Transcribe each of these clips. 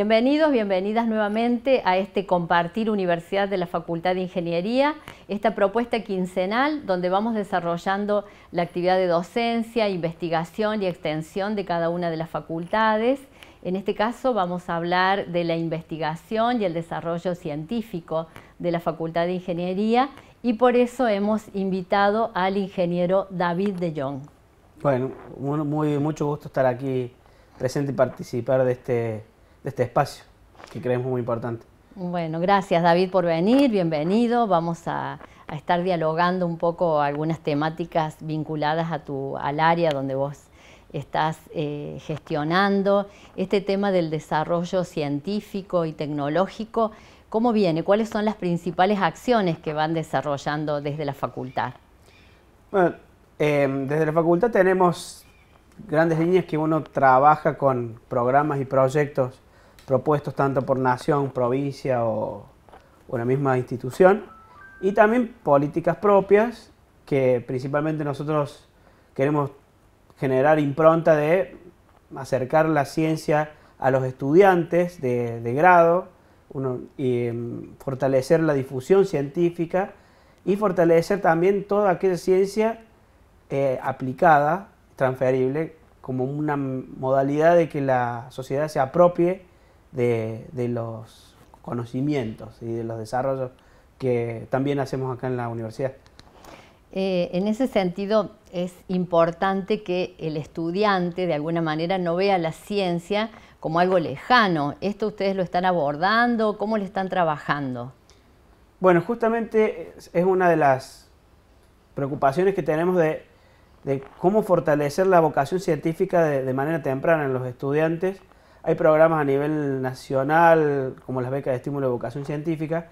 Bienvenidos, bienvenidas nuevamente a este Compartir Universidad de la Facultad de Ingeniería, esta propuesta quincenal donde vamos desarrollando la actividad de docencia, investigación y extensión de cada una de las facultades. En este caso vamos a hablar de la investigación y el desarrollo científico de la Facultad de Ingeniería y por eso hemos invitado al ingeniero David de Jong. Bueno, muy, mucho gusto estar aquí presente y participar de este de este espacio, que creemos muy importante. Bueno, gracias David por venir, bienvenido. Vamos a, estar dialogando un poco algunas temáticas vinculadas a tu, al área donde vos estás eh, gestionando. Este tema del desarrollo científico y tecnológico, ¿cómo viene? ¿Cuáles son las principales acciones que van desarrollando desde la facultad? Bueno, eh, desde la facultad tenemos grandes líneas que uno trabaja con programas y proyectos propuestos tanto por nación, provincia o una misma institución, y también políticas propias que principalmente nosotros queremos generar impronta de acercar la ciencia a los estudiantes de, grado, y, em, fortalecer la difusión científica y fortalecer también toda aquella ciencia eh, aplicada, transferible, como una modalidad de que la sociedad se apropie de, los conocimientos y de los desarrollos que también hacemos acá en la universidad. Eh, en ese sentido, es importante que el estudiante, de alguna manera, no vea la ciencia como algo lejano. ¿Esto ustedes lo están abordando? ¿Cómo le están trabajando? Bueno, justamente es una de las preocupaciones que tenemos de, cómo fortalecer la vocación científica de manera temprana en los estudiantes hay programas a nivel nacional, como las becas de estímulo de vocación científica.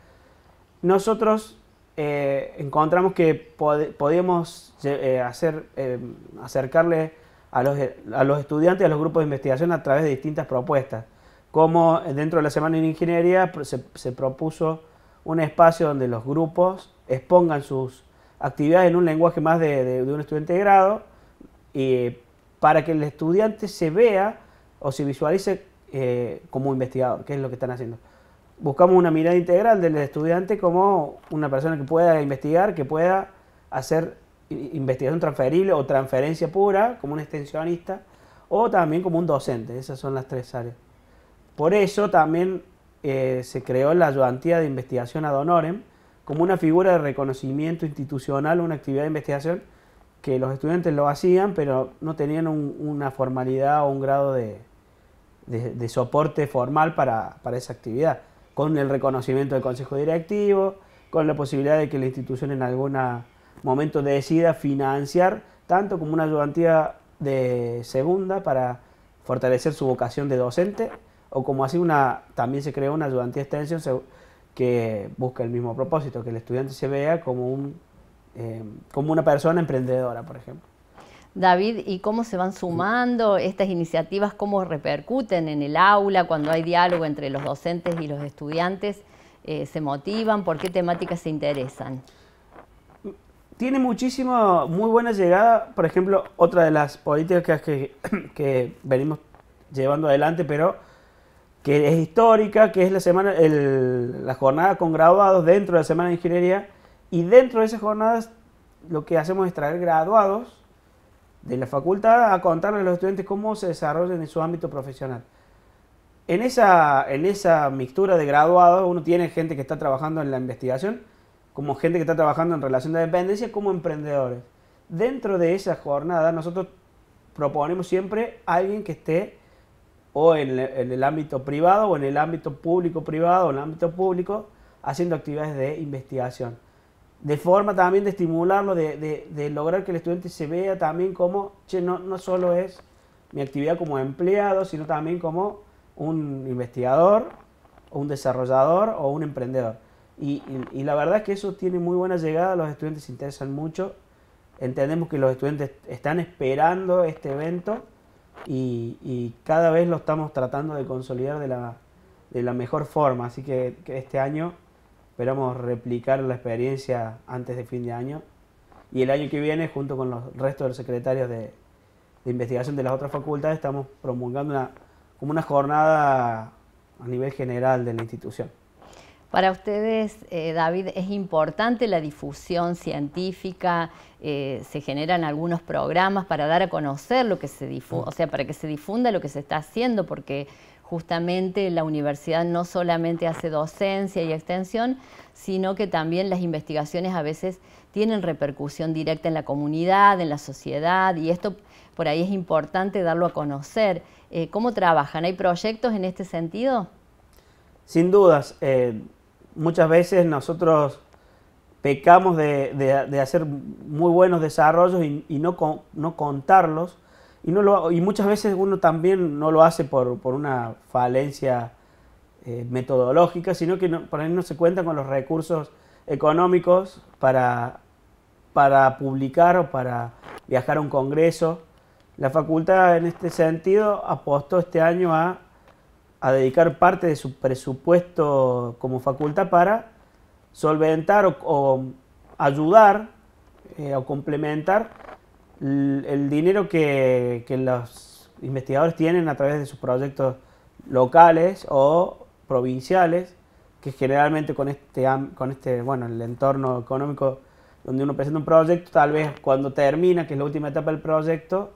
Nosotros eh, encontramos que podíamos eh, hacer, eh, acercarle a los, a los estudiantes, a los grupos de investigación a través de distintas propuestas. Como dentro de la Semana de Ingeniería se, propuso un espacio donde los grupos expongan sus actividades en un lenguaje más de, de un estudiante de grado, y para que el estudiante se vea o se visualice eh, como investigador, que es lo que están haciendo. Buscamos una mirada integral del estudiante como una persona que pueda investigar, que pueda hacer investigación transferible o transferencia pura, como un extensionista, o también como un docente. Esas son las tres áreas. Por eso también eh, se creó la ayudantía de investigación ad honorem como una figura de reconocimiento institucional, una actividad de investigación que los estudiantes lo hacían, pero no tenían una formalidad o un grado de, de, soporte formal para, esa actividad, con el reconocimiento del consejo directivo, con la posibilidad de que la institución en algún momento decida financiar tanto como una ayudantía de segunda para fortalecer su vocación de docente, o como así una, también se creó una ayudantía extensión que busca el mismo propósito, que el estudiante se vea como, un, eh, como una persona emprendedora, por ejemplo. David, y cómo se van sumando estas iniciativas, cómo repercuten en el aula, cuando hay diálogo entre los docentes y los estudiantes, eh, se motivan, por qué temáticas se interesan. Tiene muchísima, muy buena llegada, por ejemplo, otra de las políticas que, venimos llevando adelante, pero que es histórica, que es la semana, la jornada con graduados dentro de la semana de ingeniería, y dentro de esas jornadas lo que hacemos es traer graduados de la facultad a contarle a los estudiantes cómo se desarrolla en su ámbito profesional. En esa, en esa mixtura de graduados uno tiene gente que está trabajando en la investigación, como gente que está trabajando en relación de dependencia, como emprendedores. Dentro de esa jornada nosotros proponemos siempre a alguien que esté o en el ámbito privado o en el ámbito público-privado o en el ámbito público haciendo actividades de investigación de forma también de estimularlo, de, lograr que el estudiante se vea también como, che, no, no solo es mi actividad como empleado, sino también como un investigador, un desarrollador o un emprendedor. Y, la verdad es que eso tiene muy buena llegada, los estudiantes se interesan mucho, entendemos que los estudiantes están esperando este evento y, cada vez lo estamos tratando de consolidar de la, de la mejor forma, así que este año Esperamos replicar la experiencia antes de fin de año y el año que viene, junto con los restos de los secretarios de, investigación de las otras facultades, estamos promulgando como una jornada a nivel general de la institución. Para ustedes, eh, David, es importante la difusión científica, eh, se generan algunos programas para dar a conocer lo que se difunde, o sea, para que se difunda lo que se está haciendo, porque justamente la universidad no solamente hace docencia y extensión, sino que también las investigaciones a veces tienen repercusión directa en la comunidad, en la sociedad, y esto por ahí es importante darlo a conocer. Eh, ¿Cómo trabajan? ¿Hay proyectos en este sentido? Sin dudas muchas veces nosotros pecamos de, hacer muy buenos desarrollos y, no, no contarlos. Y, no lo, y muchas veces uno también no lo hace por, una falencia eh, metodológica, sino que no, por ahí no se cuenta con los recursos económicos para, para publicar o para viajar a un congreso. La facultad en este sentido apostó este año a a dedicar parte de su presupuesto como facultad para solventar o, ayudar eh, o complementar el, dinero que, los investigadores tienen a través de sus proyectos locales o provinciales, que generalmente con este, con este bueno, el entorno económico donde uno presenta un proyecto, tal vez cuando termina, que es la última etapa del proyecto,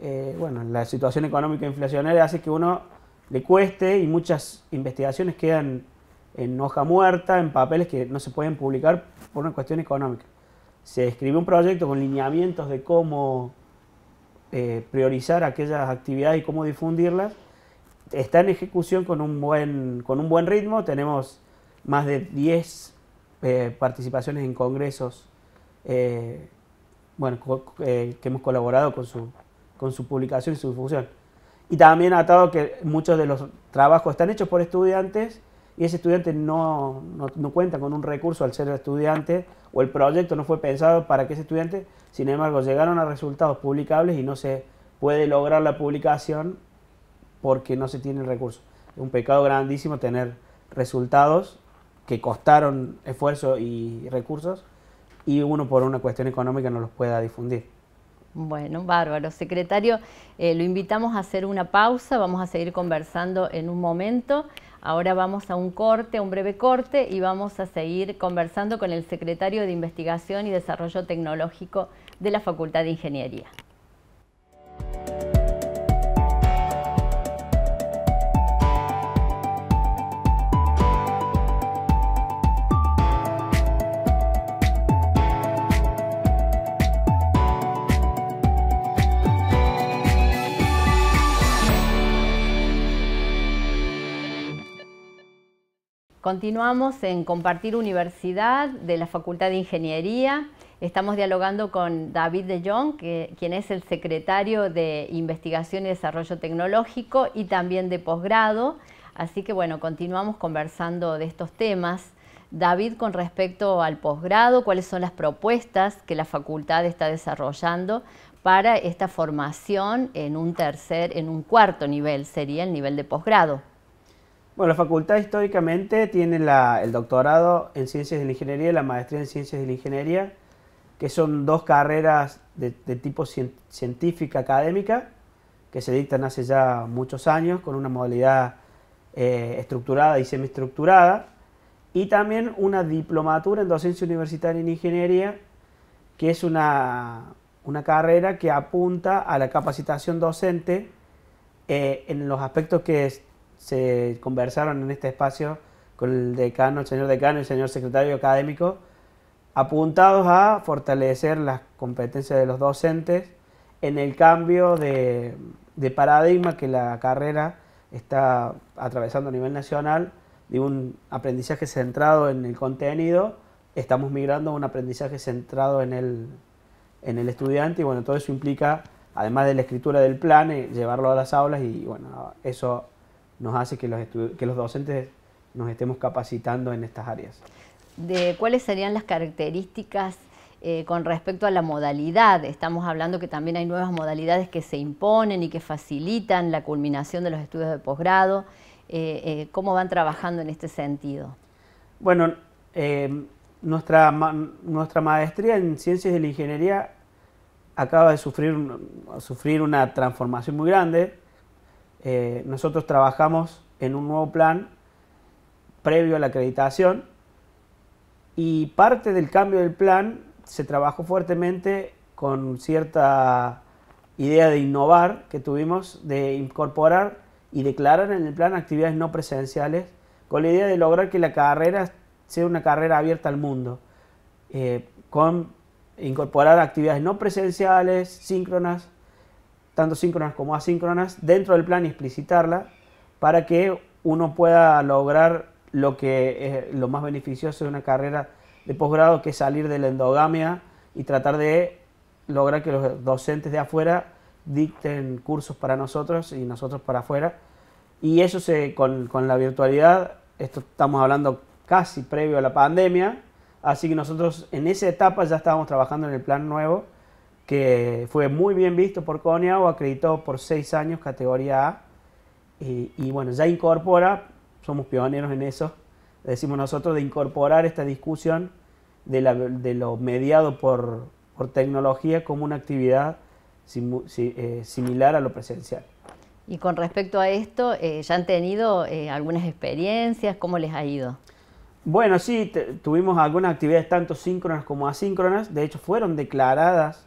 eh, bueno, la situación económica inflacionaria hace que uno le cueste y muchas investigaciones quedan en hoja muerta, en papeles que no se pueden publicar por una cuestión económica. Se escribió un proyecto con lineamientos de cómo eh, priorizar aquellas actividades y cómo difundirlas. Está en ejecución con un buen, con un buen ritmo. Tenemos más de 10 eh, participaciones en congresos eh, bueno, que hemos colaborado con su, con su publicación y su difusión. Y también atado que muchos de los trabajos están hechos por estudiantes y ese estudiante no, cuenta con un recurso al ser estudiante o el proyecto no fue pensado para que ese estudiante, sin embargo, llegaron a resultados publicables y no se puede lograr la publicación porque no se tiene el recurso. Es un pecado grandísimo tener resultados que costaron esfuerzo y recursos y uno por una cuestión económica no los pueda difundir. Bueno, bárbaro. Secretario, eh, lo invitamos a hacer una pausa, vamos a seguir conversando en un momento. Ahora vamos a un corte, un breve corte, y vamos a seguir conversando con el secretario de Investigación y Desarrollo Tecnológico de la Facultad de Ingeniería. Continuamos en Compartir Universidad de la Facultad de Ingeniería. Estamos dialogando con David de Jong, quien es el secretario de Investigación y Desarrollo Tecnológico y también de posgrado. Así que bueno, continuamos conversando de estos temas. David, con respecto al posgrado, ¿cuáles son las propuestas que la facultad está desarrollando para esta formación en un tercer, en un cuarto nivel, sería el nivel de posgrado? Bueno, la facultad históricamente tiene el doctorado en ciencias de la ingeniería y la maestría en ciencias de la ingeniería, que son dos carreras de, tipo científica académica que se dictan hace ya muchos años con una modalidad eh, estructurada y semiestructurada, y también una diplomatura en docencia universitaria en ingeniería, que es una, carrera que apunta a la capacitación docente eh, en los aspectos que es se conversaron en este espacio con el decano, el señor decano y el señor secretario académico, apuntados a fortalecer las competencias de los docentes en el cambio de, paradigma que la carrera está atravesando a nivel nacional, de un aprendizaje centrado en el contenido, estamos migrando a un aprendizaje centrado en el, en el estudiante y bueno, todo eso implica, además de la escritura del plan, eh, llevarlo a las aulas y bueno, eso nos hace que los, docentes nos estemos capacitando en estas áreas. De cuáles serían las características eh, con respecto a la modalidad. Estamos hablando que también hay nuevas modalidades que se imponen y que facilitan la culminación de los estudios de posgrado. Eh, eh, ¿Cómo van trabajando en este sentido? Bueno, em, nuestra, maestría en ciencias de la ingeniería acaba de sufrir una transformación muy grande eh, nosotros trabajamos en un nuevo plan previo a la acreditación y parte del cambio del plan se trabajó fuertemente con cierta idea de innovar que tuvimos, de incorporar y declarar en el plan actividades no presenciales, con la idea de lograr que la carrera sea una carrera abierta al mundo, eh, con incorporar actividades no presenciales, síncronas, tanto síncronas como asíncronas, dentro del plan y explicitarla para que uno pueda lograr lo que es lo más beneficioso de una carrera de posgrado, que es salir de la endogamia y tratar de lograr que los docentes de afuera dicten cursos para nosotros y nosotros para afuera. Y eso se, con, con la virtualidad, esto estamos hablando casi previo a la pandemia, así que nosotros en esa etapa ya estábamos trabajando en el plan nuevo que fue muy bien visto por o acreditó por seis años categoría A. Y, bueno, ya incorpora, somos pioneros en eso, decimos nosotros, de incorporar esta discusión de, lo mediado por, tecnología como una actividad eh, similar a lo presencial. Y con respecto a esto, eh, ¿ya han tenido eh, algunas experiencias? ¿Cómo les ha ido? Bueno, sí, tuvimos algunas actividades tanto síncronas como asíncronas, de hecho fueron declaradas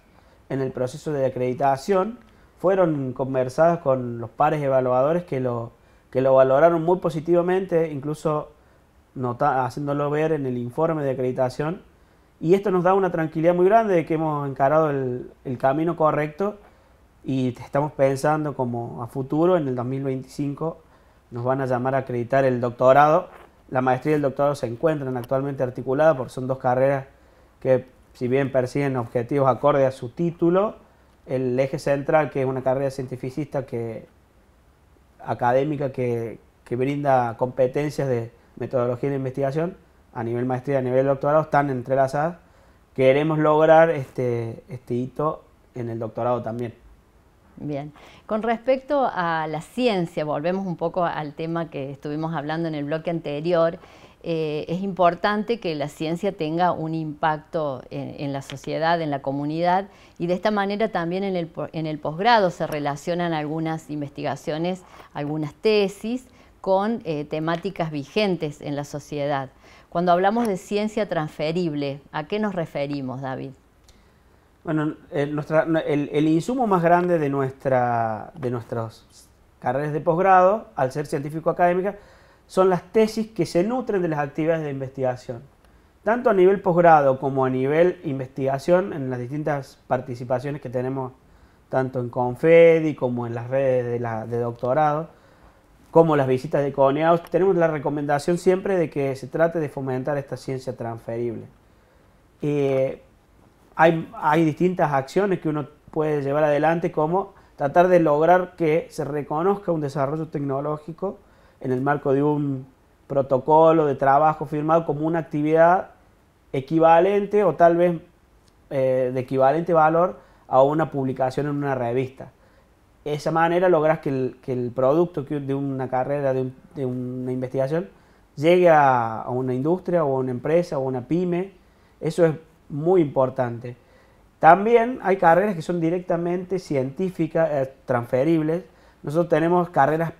en el proceso de acreditación fueron conversadas con los pares evaluadores que lo, que lo valoraron muy positivamente, incluso nota, haciéndolo ver en el informe de acreditación. Y esto nos da una tranquilidad muy grande de que hemos encarado el, camino correcto y estamos pensando como a futuro, en el 2025, nos van a llamar a acreditar el doctorado. La maestría y el doctorado se encuentran actualmente articuladas porque son dos carreras que si bien persiguen objetivos acorde a su título, el eje central, que es una carrera cientificista que, académica que, brinda competencias de metodología de investigación, a nivel maestría, a nivel doctorado, están entrelazadas. Queremos lograr este, este hito en el doctorado también. Bien, con respecto a la ciencia, volvemos un poco al tema que estuvimos hablando en el bloque anterior, eh, es importante que la ciencia tenga un impacto en, la sociedad, en la comunidad, y de esta manera también en el, posgrado se relacionan algunas investigaciones, algunas tesis con eh, temáticas vigentes en la sociedad. Cuando hablamos de ciencia transferible, ¿a qué nos referimos, David? Bueno, eh, el, insumo más grande de, nuestra, de nuestras carreras de posgrado, al ser científico académica, son las tesis que se nutren de las actividades de investigación, tanto a nivel posgrado como a nivel investigación en las distintas participaciones que tenemos tanto en Confedi como en las redes de, doctorado, como las visitas de CONEAUS, tenemos la recomendación siempre de que se trate de fomentar esta ciencia transferible. Eh, hay distintas acciones que uno puede llevar adelante como tratar de lograr que se reconozca un desarrollo tecnológico en el marco de un protocolo de trabajo firmado como una actividad equivalente o tal vez eh, de equivalente valor a una publicación en una revista. De esa manera logras que el, que producto de una carrera, de, una investigación, llegue a, una industria o a una empresa o a una pyme. Eso es muy importante. También hay carreras que son directamente científicas, eh, transferibles. Nosotros tenemos carreras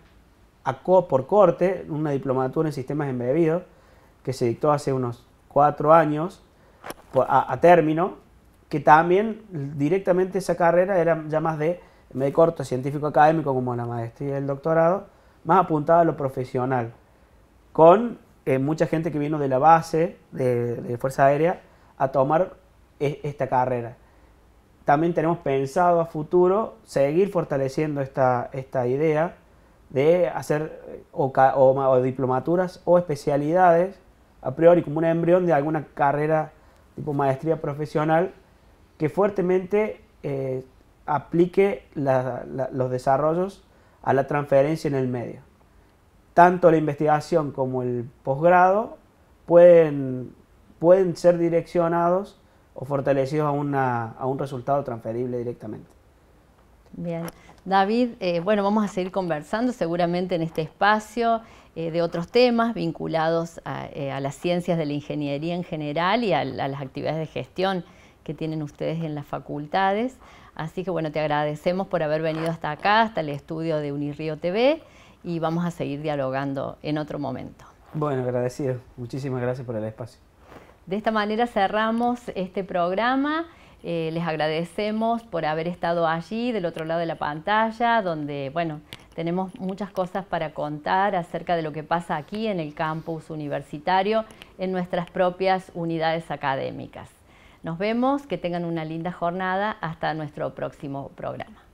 por corte, una diplomatura en sistemas embebidos, que se dictó hace unos cuatro años a, término, que también directamente esa carrera era ya más de medio corto científico académico como la maestría y el doctorado, más apuntada a lo profesional, con eh, mucha gente que vino de la base de, Fuerza Aérea a tomar e, esta carrera. También tenemos pensado a futuro seguir fortaleciendo esta, esta idea de hacer eh, o, diplomaturas o especialidades, a priori como un embrión de alguna carrera tipo maestría profesional que fuertemente eh, aplique los desarrollos a la transferencia en el medio. Tanto la investigación como el posgrado pueden, pueden ser direccionados o fortalecidos a, a un resultado transferible directamente. Bien. David, eh, bueno, vamos a seguir conversando seguramente en este espacio eh, de otros temas vinculados eh, a, las ciencias de la ingeniería en general y a, las actividades de gestión que tienen ustedes en las facultades. Así que bueno, te agradecemos por haber venido hasta acá, hasta el estudio de Unirío TV y vamos a seguir dialogando en otro momento. Bueno, agradecido. Muchísimas gracias por el espacio. De esta manera cerramos este programa. Eh, les agradecemos por haber estado allí, del otro lado de la pantalla, donde, bueno, tenemos muchas cosas para contar acerca de lo que pasa aquí en el campus universitario, en nuestras propias unidades académicas. Nos vemos, que tengan una linda jornada, hasta nuestro próximo programa.